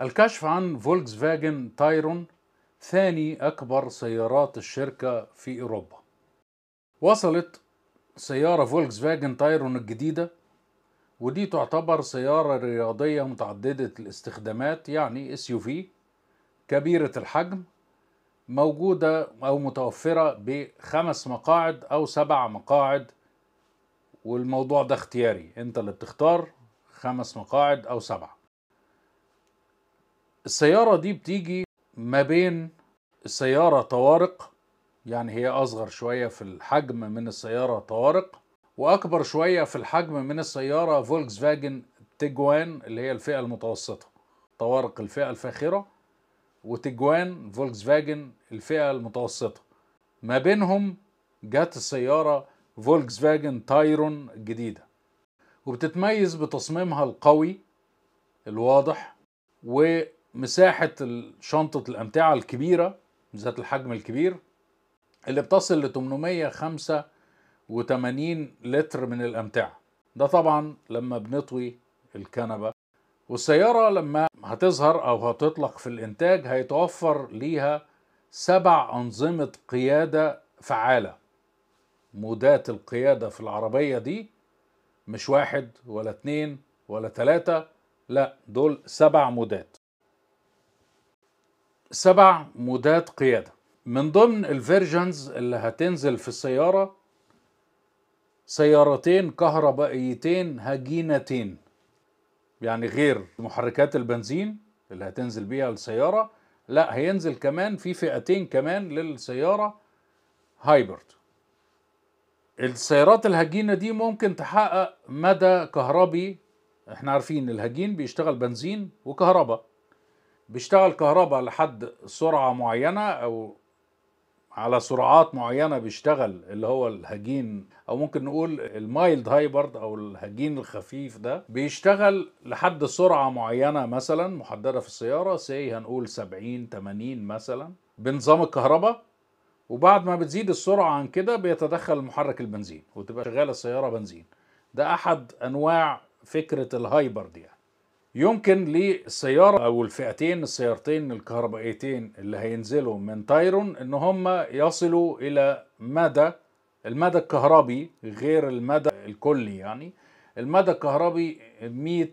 الكشف عن فولكس فاجن تايرون ثاني أكبر سيارات الشركة في أوروبا وصلت سيارة فولكس فاجن تايرون الجديدة ودي تعتبر سيارة رياضية متعددة الاستخدامات يعني SUV كبيرة الحجم موجودة أو متوفرة بخمس مقاعد أو سبع مقاعد والموضوع ده اختياري أنت اللي بتختار خمس مقاعد أو سبعة السيارة دي بتيجي ما بين السيارة طوارق يعني هي أصغر شوية في الحجم من السيارة طوارق وأكبر شوية في الحجم من السيارة فولكس فاجن تيجوان اللي هي الفئة المتوسطة طوارق الفئة الفاخرة وتيجوان فولكس فاجن الفئة المتوسطة ما بينهم جات السيارة فولكس فاجن تايرون الجديدة وبتتميز بتصميمها القوي الواضح و مساحة شنطة الأمتعة الكبيرة ذات الحجم الكبير اللي بتصل ل 885 لتر من الأمتعة ده طبعا لما بنطوي الكنبة والسيارة لما هتظهر أو هتطلق في الإنتاج هيتوفر ليها سبع أنظمة قيادة فعالة مودات القيادة في العربية دي مش واحد ولا اتنين ولا تلاتة لا دول سبع مودات سبع مودات قيادة من ضمن الفيرجنز اللي هتنزل في السيارة سيارتين كهربائيتين هجينتين يعني غير محركات البنزين اللي هتنزل بيها السيارة لا هينزل كمان في فئتين كمان للسيارة هايبرد السيارات الهجينة دي ممكن تحقق مدى كهربي احنا عارفين الهجين بيشتغل بنزين وكهرباء بيشتغل كهرباء لحد سرعة معينة أو على سرعات معينة بيشتغل اللي هو الهجين أو ممكن نقول المايلد هايبرد أو الهجين الخفيف ده بيشتغل لحد سرعة معينة مثلا محددة في السيارة سي هنقول 70 80 مثلا بنظام الكهرباء وبعد ما بتزيد السرعة عن كده بيتدخل محرك البنزين وتبقى شغالة السيارة بنزين ده أحد أنواع فكرة الهايبرد يعني يمكن للسيارة أو الفئتين السيارتين الكهربائيتين اللي هينزلوا من تايرون إن هم يصلوا إلى مدى المدى الكهربي غير المدى الكلي يعني المدى الكهربي 100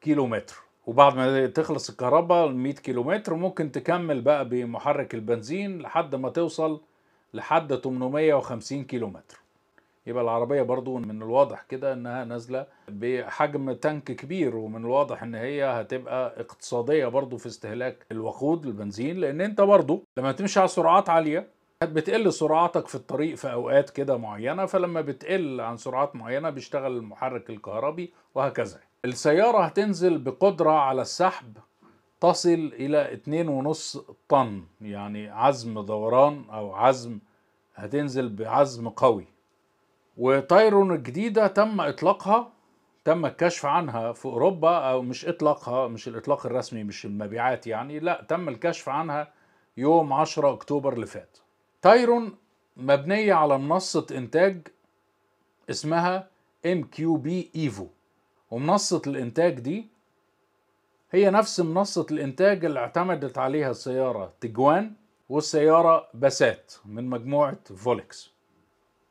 كيلومتر وبعد ما تخلص الكهرباء 100 كيلومتر ممكن تكمل بقى بمحرك البنزين لحد ما توصل لحد 850 كيلومتر يبقى العربية برضو من الواضح كده انها نازلة بحجم تانك كبير ومن الواضح ان هي هتبقى اقتصادية برضو في استهلاك الوقود البنزين لان انت برضو لما تمشي على سرعات عالية بتقل سرعاتك في الطريق في اوقات كده معينة فلما بتقل عن سرعات معينة بيشتغل المحرك الكهربي وهكذا السيارة هتنزل بقدرة على السحب تصل إلى 2.5 طن يعني عزم دوران أو عزم هتنزل بعزم قوي وتايرون الجديدة تم إطلاقها تم الكشف عنها في أوروبا أو مش إطلاقها مش الإطلاق الرسمي مش المبيعات يعني لا تم الكشف عنها يوم 10 أكتوبر اللي فات تايرون مبنية على منصة إنتاج اسمها MQB Evo ومنصة الإنتاج دي هي نفس منصة الإنتاج اللي اعتمدت عليها السيارة تجوان والسيارة باسات من مجموعة فولكس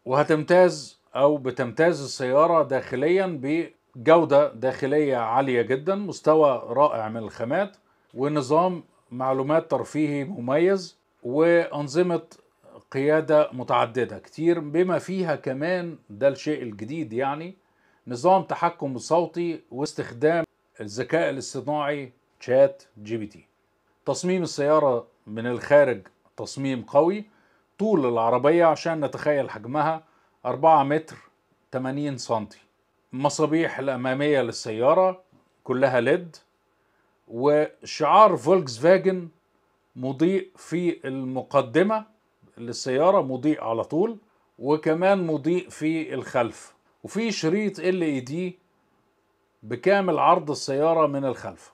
وهتمتاز او بتمتاز السياره داخليا بجوده داخليه عاليه جدا مستوى رائع من الخامات ونظام معلومات ترفيهي مميز وانظمه قياده متعدده كتير بما فيها كمان ده الشيء الجديد يعني نظام تحكم صوتي واستخدام الذكاء الاصطناعي شات جي بي تي تصميم السياره من الخارج تصميم قوي طول العربية عشان نتخيل حجمها 4 متر 80 سنتي المصابيح الأمامية للسيارة كلها ليد وشعار فولكس فاجن مضيء في المقدمة للسيارة مضيء على طول وكمان مضيء في الخلف وفي شريط ال اي دي بكامل عرض السيارة من الخلف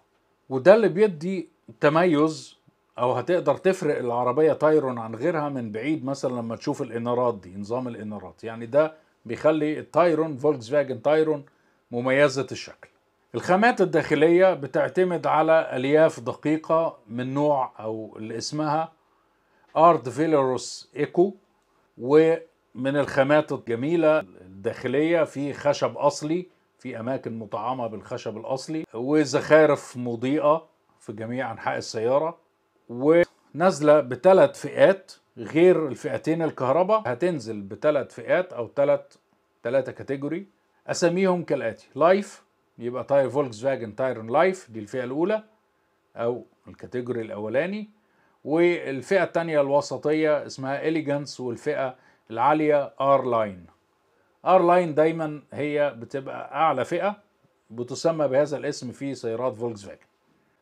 وده اللي بيدي تميز او هتقدر تفرق العربيه تايرون عن غيرها من بعيد مثلا لما تشوف الانارات دي نظام الانارات يعني ده بيخلي التايرون فولكس فاجن تايرون مميزه الشكل الخامات الداخليه بتعتمد على الياف دقيقه من نوع او اللي اسمها ارت فيلروس ايكو ومن الخامات الجميله الداخليه في خشب اصلي في اماكن مطعمه بالخشب الاصلي وزخارف مضيئه في جميع انحاء السياره ونازله بثلاث فئات غير الفئتين الكهرباء هتنزل بثلاث فئات او ثلاث ثلاثه كاتيجوري اساميهم كالاتي لايف يبقى تاير فولكس فاجن تاير لايف دي الفئه الاولى او الكاتيجوري الاولاني والفئه الثانيه الوسطيه اسمها اليجانس والفئه العاليه ار لاين ار لاين دايما هي بتبقى اعلى فئه بتسمى بهذا الاسم في سيارات فولكس فاجن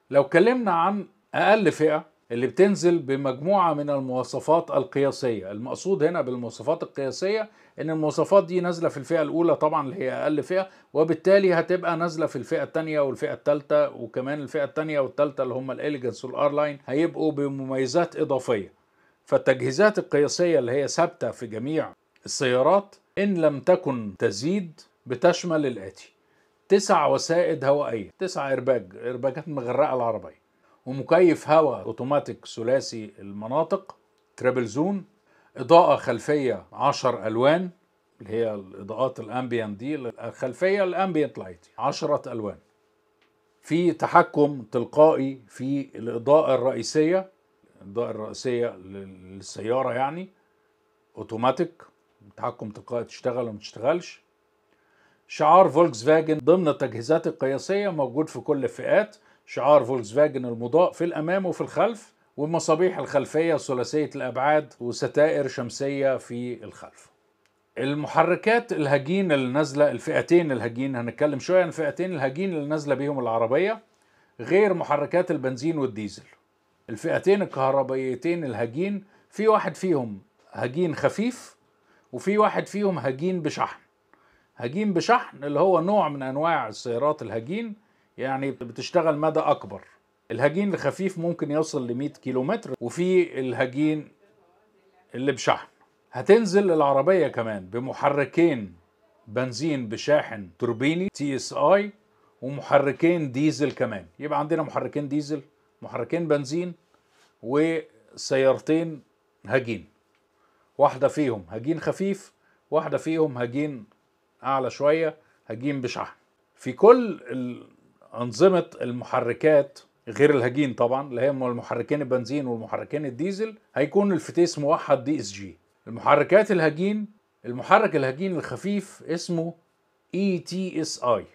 لو اتكلمنا عن اقل فئه اللي بتنزل بمجموعة من المواصفات القياسية المقصود هنا بالمواصفات القياسية ان المواصفات دي نازلة في الفئة الاولى طبعا اللي هي اقل فئة وبالتالي هتبقى نازلة في الفئة التانية والفئة التالتة وكمان الفئة التانية والتالتة اللي هم الاليجنس والارلاين هيبقوا بمميزات اضافية فالتجهيزات القياسية اللي هي ثابتة في جميع السيارات ان لم تكن تزيد بتشمل الاتي تسع وسائد هوائية تسع ارباج ارباجات مغرقة العربية ومكيف هواء اوتوماتيك ثلاثي المناطق تريبل زون اضاءه خلفيه 10 الوان اللي هي الاضاءات الامبيان دي الخلفيه الامبيانت لايت 10 الوان في تحكم تلقائي في الاضاءه الرئيسيه الاضاءه الرئيسيه للسياره يعني اوتوماتيك تحكم تلقائي تشتغل وما تشتغلش شعار فولكس فاجن ضمن التجهيزات القياسيه موجود في كل الفئات شعار فولكسفاجن المضاء في الأمام وفي الخلف والمصابيح الخلفية ثلاثية الأبعاد وستائر شمسية في الخلف المحركات الهجين اللي نازله الفئتين الهجين هنتكلم شويه عن الفئتين الهجين اللي نازله بيهم العربيه غير محركات البنزين والديزل الفئتين الكهربائيتين الهجين في واحد فيهم هجين خفيف وفي واحد فيهم هجين بشحن هجين بشحن اللي هو نوع من انواع السيارات الهجين يعني بتشتغل مدى اكبر الهجين الخفيف ممكن يصل ل 100 كيلومتر وفي الهجين اللي بشحن هتنزل العربيه كمان بمحركين بنزين بشاحن توربيني تي اس اي ومحركين ديزل كمان يبقى عندنا محركين ديزل محركين بنزين وسيارتين هجين واحده فيهم هجين خفيف واحده فيهم هجين اعلى شويه هجين بشحن في كل انظمه المحركات غير الهجين طبعا اللي هي المحركين البنزين والمحركين الديزل هيكون الفتيس موحد دي اس جي المحركات الهجين المحرك الهجين الخفيف اسمه اي تي اس اي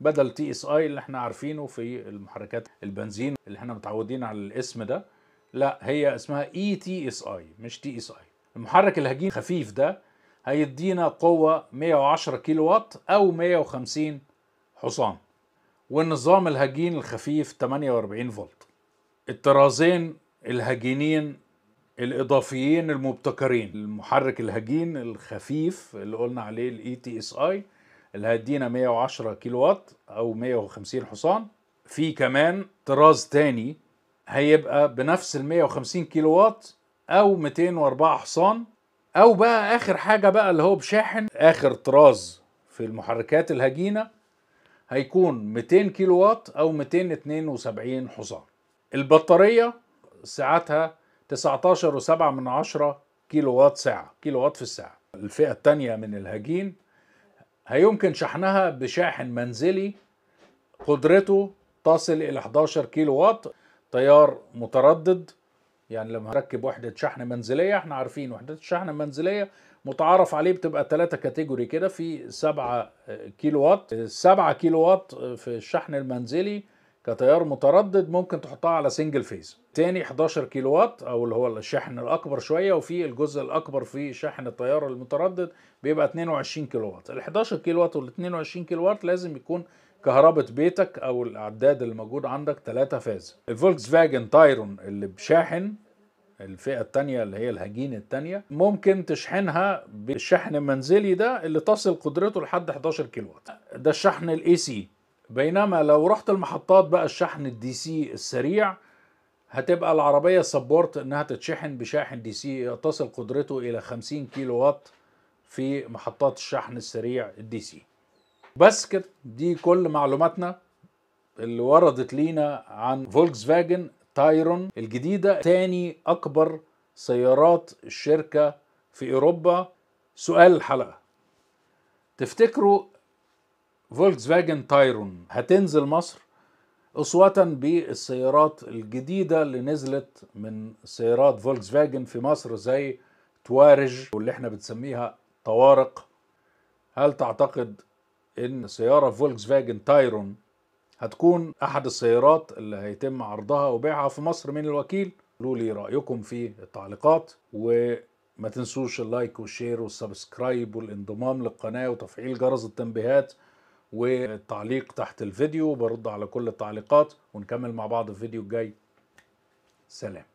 بدل تي اس اي اللي احنا عارفينه في المحركات البنزين اللي احنا متعودين على الاسم ده لا هي اسمها اي تي اس اي مش تي اس اي المحرك الهجين الخفيف ده هيدينا قوة 110 كيلو وات او 150 حصان والنظام الهجين الخفيف 48 فولت الطرازين الهجينين الاضافيين المبتكرين المحرك الهجين الخفيف اللي قلنا عليه الاي تي اس اي اللي هيدينا 110 كيلو وات او 150 حصان في كمان طراز تاني هيبقى بنفس ال 150 كيلو وات او 204 حصان او بقى اخر حاجه بقى اللي هو بشاحن اخر طراز في المحركات الهجينه هيكون 200 كيلو وات او 272 حصان البطارية سعتها 19 و7 من عشرة كيلو وات ساعة كيلو وات في الساعة الفئة الثانية من الهجين هيمكن شحنها بشاحن منزلي قدرته تصل إلى 11 كيلو وات تيار متردد يعني لما هركب وحدة شحن منزلية احنا عارفين وحدة الشحن المنزلية متعارف عليه بتبقى ثلاثة كاتيجوري كده في 7 كيلو وات 7 كيلو وات في الشحن المنزلي كتيار متردد ممكن تحطها على سنجل فيز تاني 11 كيلو وات او اللي هو الشحن الاكبر شويه وفي الجزء الاكبر في شحن التيار المتردد بيبقى 22 كيلو وات ال 11 كيلو وات وال 22 كيلو وات لازم يكون كهربة بيتك او الاعداد اللي موجود عندك 3 فاز الفولكس فاجن تايرون اللي بشاحن الفئة التانية اللي هي الهجين التانية ممكن تشحنها بالشحن المنزلي ده اللي تصل قدرته لحد 11 كيلو وات ده الشحن الاي سي بينما لو رحت المحطات بقى الشحن الدي سي السريع هتبقى العربية سبورت انها تتشحن بشاحن دي سي تصل قدرته الى 50 كيلو وات في محطات الشحن السريع الدي سي بس كده دي كل معلوماتنا اللي وردت لينا عن فولكس فاجن تايرون الجديدة تاني أكبر سيارات الشركة في أوروبا سؤال الحلقة تفتكروا فولكس فاجن تايرون هتنزل مصر أسوة بالسيارات الجديدة اللي نزلت من سيارات فولكس فاجن في مصر زي توارج واللي احنا بنسميها طوارق هل تعتقد ان سيارة فولكس فاجن تايرون هتكون احد السيارات اللي هيتم عرضها وبيعها في مصر من الوكيل قولوا لي رايكم في التعليقات وما تنسوش اللايك والشير والسبسكرايب والانضمام للقناه وتفعيل جرس التنبيهات والتعليق تحت الفيديو برد على كل التعليقات ونكمل مع بعض الفيديو الجاي سلام